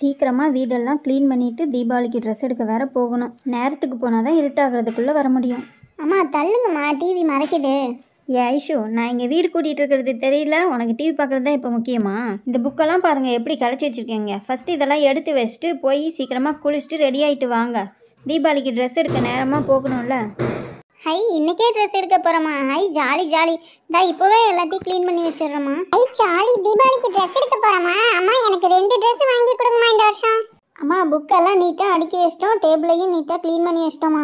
சீக்கிரமாக வீடெல்லாம் க்ளீன் பண்ணிவிட்டு தீபாவளிக்கு ட்ரெஸ் எடுக்க வேற போகணும் நேரத்துக்கு போனால் தான் இருட்டாகிறதுக்குள்ளே வர முடியும் அம்மா தள்ளுங்கம்மா டிவி மறைக்குது ஏ ஐஷு நான் இங்கே வீடு கூட்டிகிட்டு இருக்கிறது தெரியல உனக்கு டிவி பார்க்குறது தான் இப்போ முக்கியமா இந்த புக்கெல்லாம் பாருங்கள் எப்படி கலைச்சி வச்சுருக்கீங்க ஃபஸ்ட்டு இதெல்லாம் எடுத்து வச்சுட்டு போய் சீக்கிரமாக குளிச்சுட்டு ரெடி ஆகிட்டு வாங்க தீபாவளிக்கு ட்ரெஸ் எடுக்க நேரமாக போகணும்ல ஹை இன்னைக்கே ட்ரெஸ் எடுக்க போகிறோமா ஹை ஜாலி ஜாலி தா இப்போவே எல்லாத்தையும் க்ளீன் பண்ணி வச்சிடுறோமா ஹை ஜாலி தீபாவளிக்கு ட்ரெஸ் எடுக்க போகிறோமா அம்மா எனக்கு ரெண்டு ட்ரெஸ் வாங்கி வருஷம் அம்மா புக்கெல்லாம் நீட்டாக அடுக்கி வச்சிட்டோம் டேபிளையும் நீட்டாக க்ளீன் பண்ணி வச்சிட்டோம்மா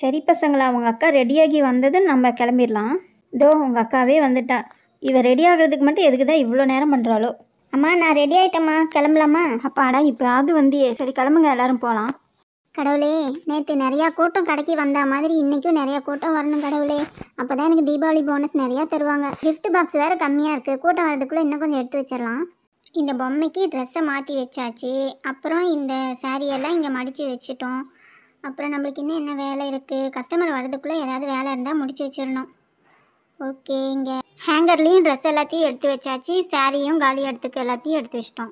சரி பசங்களா உங்கள் அக்கா ரெடியாகி வந்ததும் நம்ம கிளம்பிடலாம் இதோ உங்கள் அக்காவே வந்துட்டா இவள் ரெடி ஆகிறதுக்கு மட்டும் எதுக்கு தான் இவ்வளோ நேரம் பண்ணுறாளோ அம்மா நான் ரெடி ஆகிட்டேம்மா கிளம்பலாமா அப்பாடா இப்போ அது வந்தியே சரி கிளம்புங்க எல்லாரும் போகலாம் கடவுளே நேற்று நிறையா கூட்டம் கடைக்கு வந்த மாதிரி இன்றைக்கும் நிறையா கூட்டம் வரணும் கடவுளே அப்போ தான் எனக்கு தீபாவளி போனஸ் நிறையா தருவாங்க கிஃப்ட் பாக்ஸ் வேறு கம்மியாக இருக்குது கூட்டம் வரதுக்குள்ளே இன்னும் கொஞ்சம் எடுத்து வச்சிடலாம் இந்த பொம்மைக்கு ட்ரெஸ்ஸை மாற்றி வச்சாச்சு அப்புறம் இந்த சாரியெல்லாம் இங்கே மடித்து வச்சுட்டோம் அப்புறம் நம்மளுக்கு இன்னும் என்ன வேலை இருக்குது கஸ்டமர் வரதுக்குள்ளே ஏதாவது வேலை இருந்தால் முடிச்சு வச்சிடணும் ஓகே இங்கே ஹேங்கர்லேயும் ட்ரெஸ் எல்லாத்தையும் எடுத்து வச்சாச்சு சாரியும் காலி எடுத்துக்க எல்லாத்தையும் எடுத்து வச்சிட்டோம்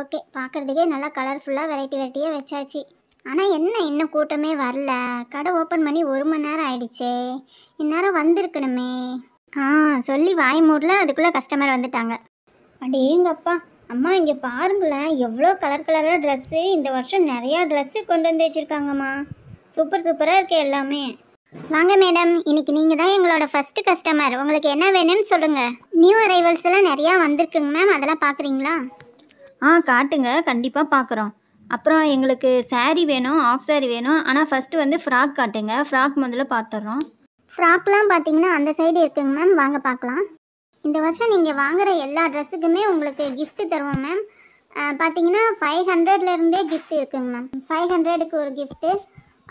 ஓகே பார்க்குறதுக்கே நல்லா கலர்ஃபுல்லாக வெரைட்டி வெரைட்டியாக வச்சாச்சு ஆனால் என்ன இன்னும் கூட்டமே வரல கடை ஓப்பன் பண்ணி ஒரு மணி நேரம் ஆயிடுச்சே இந்நேரம் வந்திருக்கணுமே ஆ சொல்லி வாய் மூடல அதுக்குள்ளே கஸ்டமர் வந்துட்டாங்க அடேங்கப்பா அம்மா இங்கே பாருங்களேன் எவ்வளோ கலர் கலராக ட்ரெஸ்ஸு இந்த வருஷம் நிறையா ட்ரெஸ்ஸு கொண்டு வந்து வச்சுருக்காங்கம்மா சூப்பர் சூப்பராக இருக்குது எல்லாமே வாங்க மேடம் இன்னைக்கு நீங்கள் தான் எங்களோட ஃபஸ்ட்டு கஸ்டமர் உங்களுக்கு என்ன வேணும்னு சொல்லுங்கள் நியூ அரைவல்ஸ் எல்லாம் நிறையா வந்திருக்குங்க மேம் அதெல்லாம் பார்க்குறீங்களா ஆ காட்டுங்க கண்டிப்பாக பார்க்குறோம் அப்புறம் எங்களுக்கு சேரீ வேணும் ஆஃப் சாரீ வேணும் ஆனால் ஃபஸ்ட்டு வந்து ஃப்ராக் காட்டுங்க ஃப்ராக் முதல்ல பார்த்துட்றோம் ஃப்ராக்லாம் பார்த்தீங்கன்னா அந்த சைடு இருக்குங்க மேம் வாங்க பார்க்கலாம் இந்த வருஷம் நீங்கள் வாங்குகிற எல்லா ட்ரெஸ்ஸுக்குமே உங்களுக்கு கிஃப்ட்டு தருவோம் மேம் பார்த்தீங்கன்னா ஃபைவ் ஹண்ட்ரட்லேருந்தே கிஃப்ட் இருக்குங்க மேம் ஃபைவ் ஹண்ட்ரடுக்கு ஒரு கிஃப்ட்டு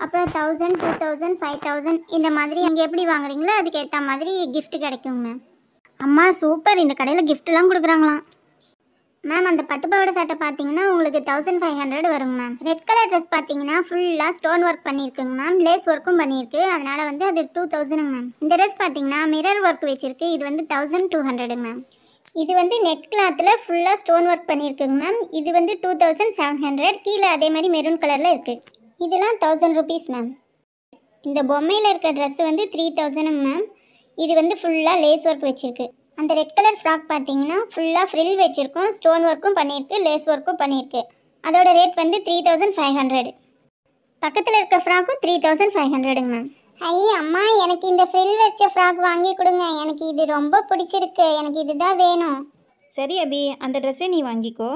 அப்புறம் thousand two thousand five thousand இந்த மாதிரி நீங்கள் எப்படி வாங்குறீங்களோ அதுக்கேற்ற மாதிரி கிஃப்ட் கிடைக்குங்க மேம் அம்மா சூப்பர் இந்த கடையில் கிஃப்ட்லாம் கொடுக்குறாங்களாம் மேம் அந்த பட்டு பாவாடை சட்டை பார்த்தீங்கன்னா உங்களுக்கு தௌசண்ட் ஃபைவ் ஹண்ட்ரட் வருங்க மேம் ரெட் கலர் ட்ரெஸ் பார்த்தீங்கன்னா ஃபுல்லாக ஸ்டோன் ஒர்க் பண்ணியிருக்குங்க மேம் லேஸ் ஒர்க்கும் பண்ணியிருக்கு அதனால் வந்து அது டூ தௌசண்டுங்க மேம் இந்த ட்ரெஸ் பார்த்தீங்கன்னா மிரர் ஒர்க் வச்சிருக்கு இது வந்து தௌசண்ட் டூ ஹண்ட்ரடுங்க மேம் இது வந்து நெட் கிளாத்தில் ஃபுல்லாக ஸ்டோன் ஒர்க் பண்ணியிருக்குங்க மேம் இது வந்து டூ தௌசண்ட் செவன் ஹண்ட்ரட் கீழே அதே மாதிரி மெரூன் கலரில் இருக்குது இதெல்லாம் தௌசண்ட் ருபீஸ் மேம் இந்த பொம்மையில் இருக்க ட்ரெஸ்ஸு வந்து த்ரீ தௌசண்ட்ங்க மேம் இது வந்து ஃபுல்லாக லேஸ் ஒர்க் வச்சுருக்கு அந்த ரெட் கலர் ஃப்ராக் பார்த்தீங்கன்னா ஃபுல்லாக ஃப்ரில் வச்சுருக்கோம் ஸ்டோன் ஒர்க்கும் பண்ணியிருக்கு லேஸ் ஒர்க்கும் பண்ணியிருக்கு அதோட ரேட் வந்து த்ரீ தௌசண்ட் ஃபைவ் ஹண்ட்ரட் பக்கத்தில் இருக்க ஃப்ராக்கும் த்ரீ தௌசண்ட் ஃபைவ் ஹண்ட்ரடுங்க மேம் ஐய அம்மா எனக்கு இந்த ஃப்ரில் வச்ச ஃப்ராக் வாங்கி கொடுங்க எனக்கு இது ரொம்ப பிடிச்சிருக்கு எனக்கு இதுதான் வேணும் சரி அபி அந்த ட்ரெஸ்ஸை நீ வாங்கிக்கோ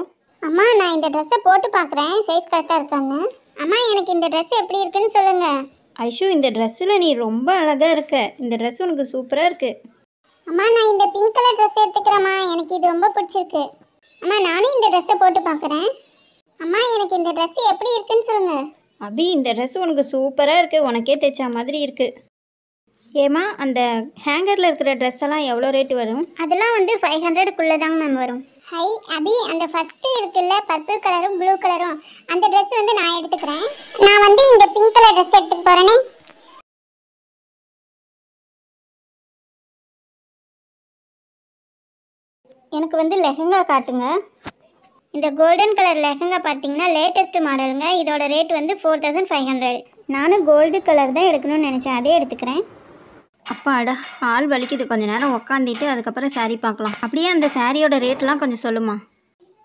அம்மா நான் இந்த ட்ரெஸ்ஸை போட்டு பார்க்குறேன் சைஸ் கரெக்டாக இருக்காங்க அம்மா எனக்கு இந்த ட்ரெஸ் எப்படி இருக்குன்னு சொல்லுங்கள் ஐஷு இந்த ட்ரெஸ்ஸில் நீ ரொம்ப அழகாக இருக்க இந்த ட்ரெஸ் உனக்கு சூப்பராக இருக்குது அம்மா நான் இந்த பிங்க் கலர் ட்ரெஸ் எடுத்துக்கிறேம்மா எனக்கு இது ரொம்ப பிடிச்சிருக்கு அம்மா நானும் இந்த ட்ரெஸ்ஸை போட்டு பார்க்குறேன் அம்மா எனக்கு இந்த ட்ரெஸ் எப்படி இருக்குன்னு சொல்லுங்க அபி இந்த ட்ரெஸ் உனக்கு சூப்பராக இருக்குது உனக்கே தைச்ச மாதிரி இருக்குது ஏமா அந்த ஹேங்கரில் இருக்கிற ட்ரெஸ் எல்லாம் எவ்வளோ ரேட் வரும் அதெல்லாம் வந்து ஃபைவ் ஹண்ட்ரடுக்குள்ளே தாங்க மேம் வரும் ஹை அபி அந்த ஃபஸ்ட்டு இருக்குல்ல பர்பிள் கலரும் ப்ளூ கலரும் அந்த ட்ரெஸ் வந்து நான் எடுத்துக்கிறேன் நான் வந்து இந்த பிங்க் கலர் ட்ரெஸ் எடுத்துக்க போகிறேனே எனக்கு வந்து லெஹங்கா காட்டுங்க இந்த கோல்டன் கலர் லெஹங்கா பார்த்தீங்கன்னா லேட்டஸ்ட்டு மாடலுங்க இதோட ரேட் வந்து ஃபோர் தௌசண்ட் ஃபைவ் ஹண்ட்ரட் நானும் கோல்டு கலர் தான் எடுக்கணும்னு நினச்சேன் அதே எடுத்துக்கிறேன் அப்பாடா ஆள் வலிக்குது கொஞ்ச நேரம் உக்காந்துட்டு அதுக்கப்புறம் சாரீ பார்க்கலாம் அப்படியே அந்த சாரியோட ரேட்லாம் கொஞ்சம் சொல்லுமா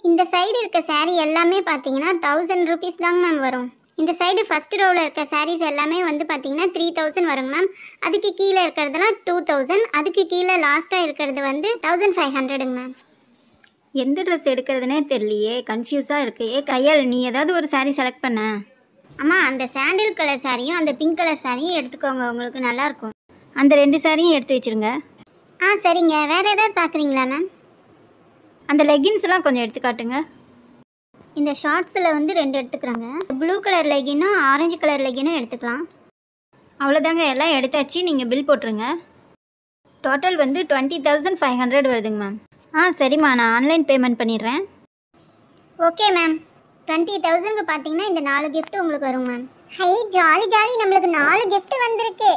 இந்த சைடு இருக்க சாரீ எல்லாமே பார்த்தீங்கன்னா தௌசண்ட் ருபீஸ் தாங்க மேம் வரும் இந்த சைடு ஃபஸ்ட் ரோவில் இருக்க சாரீஸ் எல்லாமே வந்து பார்த்தீங்கன்னா த்ரீ தௌசண்ட் வருங்க மேம் அதுக்கு கீழே இருக்கிறதுலாம் டூ தௌசண்ட் அதுக்கு கீழே லாஸ்ட்டாக இருக்கிறது வந்து தௌசண்ட் ஃபைவ் ஹண்ட்ரடுங்க மேம் எந்த ட்ரெஸ் எடுக்கிறதுனே தெரியலையே கன்ஃபியூஸாக இருக்குது ஏ கையால் நீ ஏதாவது ஒரு சாரீ செலக்ட் பண்ண ஆமாம் அந்த சாண்டில் கலர் சாரியும் அந்த பிங்க் கலர் சாரியும் எடுத்துக்கோங்க உங்களுக்கு நல்லாயிருக்கும் அந்த ரெண்டு சாரியும் எடுத்து வச்சுருங்க ஆ சரிங்க வேறு ஏதாவது பார்க்குறீங்களா மேம் அந்த லெகின்ஸ்லாம் கொஞ்சம் எடுத்து காட்டுங்க இந்த ஷார்ட்ஸில் வந்து ரெண்டு எடுத்துக்கிறாங்க ப்ளூ கலர் லெகினும் ஆரஞ்சு கலர் லெகினும் எடுத்துக்கலாம் அவ்வளோதாங்க எல்லாம் எடுத்தாச்சு நீங்கள் பில் போட்டுருங்க டோட்டல் வந்து டுவெண்ட்டி தௌசண்ட் ஃபைவ் ஹண்ட்ரட் வருதுங்க மேம் ஆ சரிம்மா நான் ஆன்லைன் பேமெண்ட் பண்ணிடுறேன் ஓகே மேம் டுவெண்ட்டி தௌசண்ட்க்கு பார்த்தீங்கன்னா இந்த நாலு கிஃப்ட் உங்களுக்கு வரும் மேம் ஹை ஜாலி ஜாலி நம்மளுக்கு நாலு கிஃப்ட் வந்திருக்கு